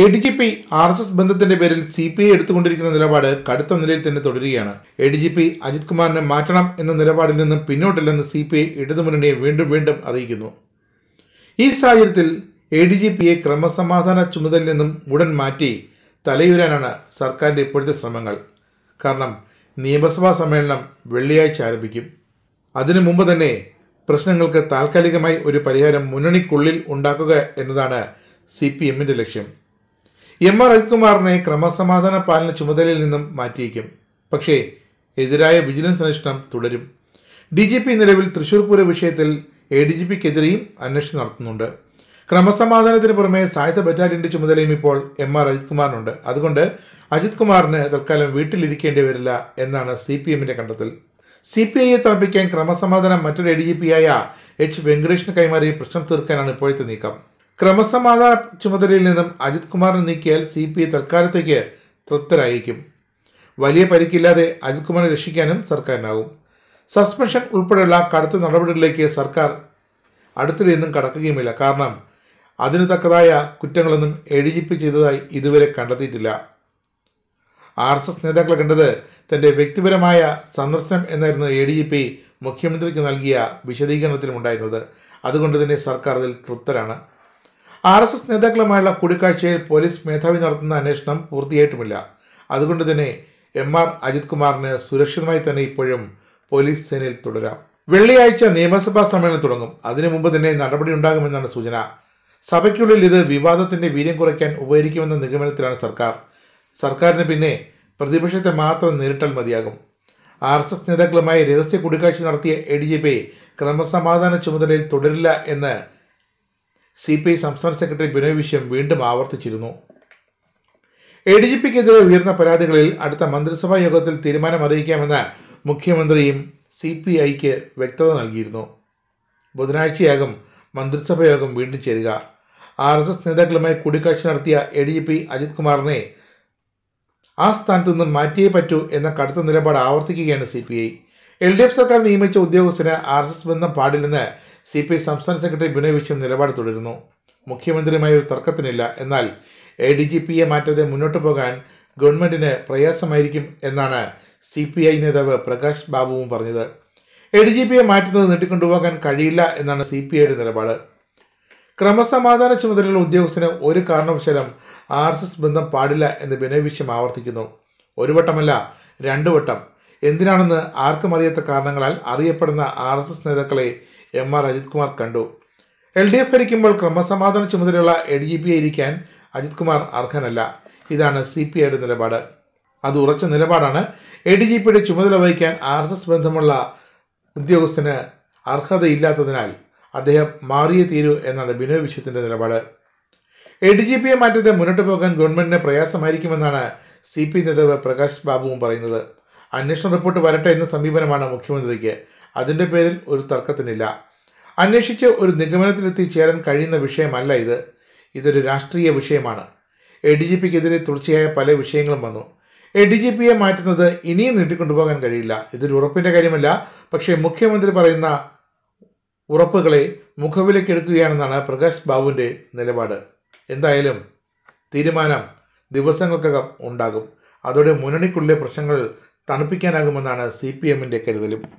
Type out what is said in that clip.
A D G P R S S ബന്ധത്തിന്റെ പേരിൽ C P I എടുത്തുകൊണ്ടിരിക്കുന്ന നിലപാട് കടുത്ത നിലയിൽ തന്നെ തുടരുകയാണ് A D G P Ajith കുമാറിനെ മാറ്റണം എന്ന നിലപാടിൽ നിന്നും പിന്നോട്ടില്ലെന്ന് സി പി ഐ ഇടതുമുന്നണിയെ വീണ്ടും വീണ്ടും അറിയിക്കുന്നു ഈ സാഹചര്യത്തിൽ എ ഡി ജി പിയെ ക്രമസമാധാന ചുമതലയിൽ നിന്നും ഉടൻ മാറ്റി തലയുരാനാണ് സർക്കാരിൻ്റെ ഇപ്പോഴത്തെ ശ്രമങ്ങൾ കാരണം നിയമസഭാ സമ്മേളനം വെള്ളിയാഴ്ച ആരംഭിക്കും അതിനു മുമ്പ് തന്നെ പ്രശ്നങ്ങൾക്ക് താൽക്കാലികമായി ഒരു പരിഹാരം മുന്നണിക്കുള്ളിൽ ഉണ്ടാക്കുക എന്നതാണ് സി പി എമ്മിൻ്റെ ലക്ഷ്യം എം ആർ അജിത്കുമാറിനെ ക്രമസമാധാന പാലന ചുമതലയിൽ നിന്നും മാറ്റിയേക്കും പക്ഷേ എതിരായ വിജിലൻസ് അന്വേഷണം തുടരും ഡി ജി പി നിലവിൽ തൃശൂർ പൂര വിഷയത്തിൽ എ ഡി ജി പിക്കെതിരെയും അന്വേഷണം നടത്തുന്നുണ്ട് ക്രമസമാധാനത്തിന് പുറമെ സായുധ ബറ്റാലിയൻ്റെ ചുമതലയും ഇപ്പോൾ എം ആർ അജിത് കുമാറിനുണ്ട് അതുകൊണ്ട് അജിത് കുമാറിന് തൽക്കാലം വീട്ടിലിരിക്കേണ്ടി വരില്ല എന്നാണ് സി പി എമ്മിൻ്റെ കണ്ടെത്തൽ സി പി ഐയെ തണുപ്പിക്കാൻ ക്രമസമാധാനം മറ്റൊരു എ ഡി ജി പിയായ എച്ച് വെങ്കടേഷിന് കൈമാറി പ്രശ്നം തീർക്കാനാണ് ഇപ്പോഴത്തെ നീക്കം ക്രമസമാധാന ചുമതലയിൽ നിന്നും അജിത് കുമാറിനെ നീക്കിയാൽ സി പി ഐ തൽക്കാലത്തേക്ക് തൃപ്തരായിരിക്കും വലിയ പരിക്കില്ലാതെ അജിത് കുമാറിനെ രക്ഷിക്കാനും സർക്കാരിനാവും സസ്പെൻഷൻ ഉൾപ്പെടെയുള്ള കടുത്ത നടപടികളിലേക്ക് സർക്കാർ നിന്നും കടക്കുകയുമില്ല കാരണം അതിനു തക്കതായ കുറ്റങ്ങളൊന്നും എ ഡി ജി പി ചെയ്തതായി ഇതുവരെ കണ്ടെത്തിയിട്ടില്ല ആർ എസ് എസ് നേതാക്കളെ കണ്ടത് തൻ്റെ വ്യക്തിപരമായ സന്ദർശനം എന്നായിരുന്നു എ ഡി ജി പി മുഖ്യമന്ത്രിക്ക് നൽകിയ വിശദീകരണത്തിലുമുണ്ടായിരുന്നത് അതുകൊണ്ട് തന്നെ സർക്കാർ അതിൽ തൃപ്തരാണ് ആർ എസ് എസ് നേതാക്കളുമായുള്ള കൂടിക്കാഴ്ചയിൽ പോലീസ് മേധാവി നടത്തുന്ന അന്വേഷണം പൂർത്തിയായിട്ടുമില്ല അതുകൊണ്ട് തന്നെ എം ആർ അജിത് കുമാറിന് സുരക്ഷിതമായി തന്നെ ഇപ്പോഴും പോലീസ് സേനയിൽ തുടരാം വെള്ളിയാഴ്ച നിയമസഭാ സമ്മേളനം തുടങ്ങും അതിനു മുമ്പ് തന്നെ നടപടി ഉണ്ടാകുമെന്നാണ് സൂചന സഭയ്ക്കുള്ളിൽ ഇത് വിവാദത്തിന്റെ വീര്യം കുറയ്ക്കാൻ ഉപകരിക്കുമെന്ന നിഗമനത്തിലാണ് സർക്കാർ സർക്കാരിന് പിന്നെ പ്രതിപക്ഷത്തെ മാത്രം നേരിട്ടാൽ മതിയാകും ആർ എസ് എസ് നേതാക്കളുമായി രഹസ്യ കൂടിക്കാഴ്ച നടത്തിയ എ ഡി ജി പി ക്രമസമാധാന ചുമതലയിൽ തുടരില്ല എന്ന് സി പി ഐ സംസ്ഥാന സെക്രട്ടറി ബിനോയ് വിശ്വം വീണ്ടും ആവർത്തിച്ചിരുന്നു എ ഡി ജി പിക്കെതിരെ ഉയർന്ന പരാതികളിൽ അടുത്ത മന്ത്രിസഭാ യോഗത്തിൽ തീരുമാനം അറിയിക്കാമെന്ന് മുഖ്യമന്ത്രിയും സി പി ഐക്ക് വ്യക്തത നൽകിയിരുന്നു ബുധനാഴ്ചയാകും യോഗം വീണ്ടും ചേരുക ആർ എസ് എസ് നേതാക്കളുമായി കൂടിക്കാഴ്ച നടത്തിയ A D G P Ajith കുമാറിനെ ആ സ്ഥാനത്ത് നിന്നും മാറ്റിയേ പറ്റൂ എന്ന കടുത്ത നിലപാട് ആവർത്തിക്കുകയാണ് C P I L D F സർക്കാർ നിയമിച്ച ഉദ്യോഗസ്ഥന് ആർ എസ് എസ് ബന്ധം പാടില്ലെന്ന് സി പി ഐ സംസ്ഥാന സെക്രട്ടറി ബിനോയ് വിശ്വം നിലപാട് തുടരുന്നു മുഖ്യമന്ത്രിയുമായി ഒരു തർക്കത്തിനില്ല എന്നാൽ എ ഡി ജി പിയെ മാറ്റാതെ മുന്നോട്ട് പോകാൻ ഗവൺമെന്റിന് പ്രയാസമായിരിക്കും എന്നാണ് സി പി ഐ നേതാവ് പ്രകാശ് ബാബുവും പറഞ്ഞത് എ ഡി ജി പിയെ മാറ്റുന്നത് നീട്ടിക്കൊണ്ടുപോകാൻ കഴിയില്ല എന്നാണ് സി പി ഐയുടെ നിലപാട് ക്രമസമാധാന ചുമതലയുള്ള ഉദ്യോഗസ്ഥന് ഒരു കാരണവശാലും ആർ എസ് എസ് ബന്ധം പാടില്ല എന്ന് ബിനോയ് വിശ്വം ആവർത്തിക്കുന്നു ഒരു വട്ടമല്ല രണ്ടു വട്ടം എന്തിനാണെന്ന് ആർക്കും അറിയാത്ത കാരണങ്ങളാൽ അറിയപ്പെടുന്ന ആർ എസ് എസ് നേതാക്കളെ എം ആർ അജിത് കുമാർ കണ്ടു എൽ ഡി എഫ് ഭരിക്കുമ്പോൾ ക്രമസമാധാന ചുമതലയുള്ള എ ഡി ജി പി ഇരിക്കാൻ അജിത് കുമാർ അർഹനല്ല ഇതാണ് സി പി ഐയുടെ നിലപാട് അത് ഉറച്ച നിലപാടാണ് എ ഡി ജി പിയുടെ ചുമതല വഹിക്കാൻ ആർ എസ് എസ് ബന്ധമുള്ള ഉദ്യോഗസ്ഥന് അർഹതയില്ലാത്തതിനാൽ അദ്ദേഹം മാറിയേ തീരൂ എന്നാണ് ബിനോയ് വിശ്വത്തിൻ്റെ നിലപാട് എ ഡി ജി പിയെ മാറ്റത്തെ മുന്നോട്ട് പോകാൻ ഗവൺമെൻറ്റിന് പ്രയാസമായിരിക്കുമെന്നാണ് സി പി നേതാവ് പ്രകാശ് ബാബുവും പറയുന്നത് അന്വേഷണ റിപ്പോർട്ട് വരട്ടെ എന്ന സമീപനമാണ് മുഖ്യമന്ത്രിക്ക് അതിൻ്റെ പേരിൽ ഒരു തർക്കത്തിനില്ല അന്വേഷിച്ച് ഒരു നിഗമനത്തിലെത്തി ചേരാൻ കഴിയുന്ന വിഷയമല്ല ഇത് ഇതൊരു രാഷ്ട്രീയ വിഷയമാണ് എ ഡി ജി പിക്കെതിരെ തുടർച്ചയായ പല വിഷയങ്ങളും വന്നു എ ഡി ജി പിയെ മാറ്റുന്നത് ഇനിയും നീട്ടിക്കൊണ്ടുപോകാൻ കഴിയില്ല ഇതൊരു ഉറപ്പിൻ്റെ കാര്യമല്ല പക്ഷേ മുഖ്യമന്ത്രി പറയുന്ന ഉറപ്പുകളെ എടുക്കുകയാണെന്നാണ് പ്രകാശ് ബാബുവിൻ്റെ നിലപാട് എന്തായാലും തീരുമാനം ദിവസങ്ങൾക്കകം ഉണ്ടാകും അതോടെ മുന്നണിക്കുള്ളിലെ പ്രശ്നങ്ങൾ തണുപ്പിക്കാനാകുമെന്നാണ് സി പി എമ്മിൻ്റെ കരുതലും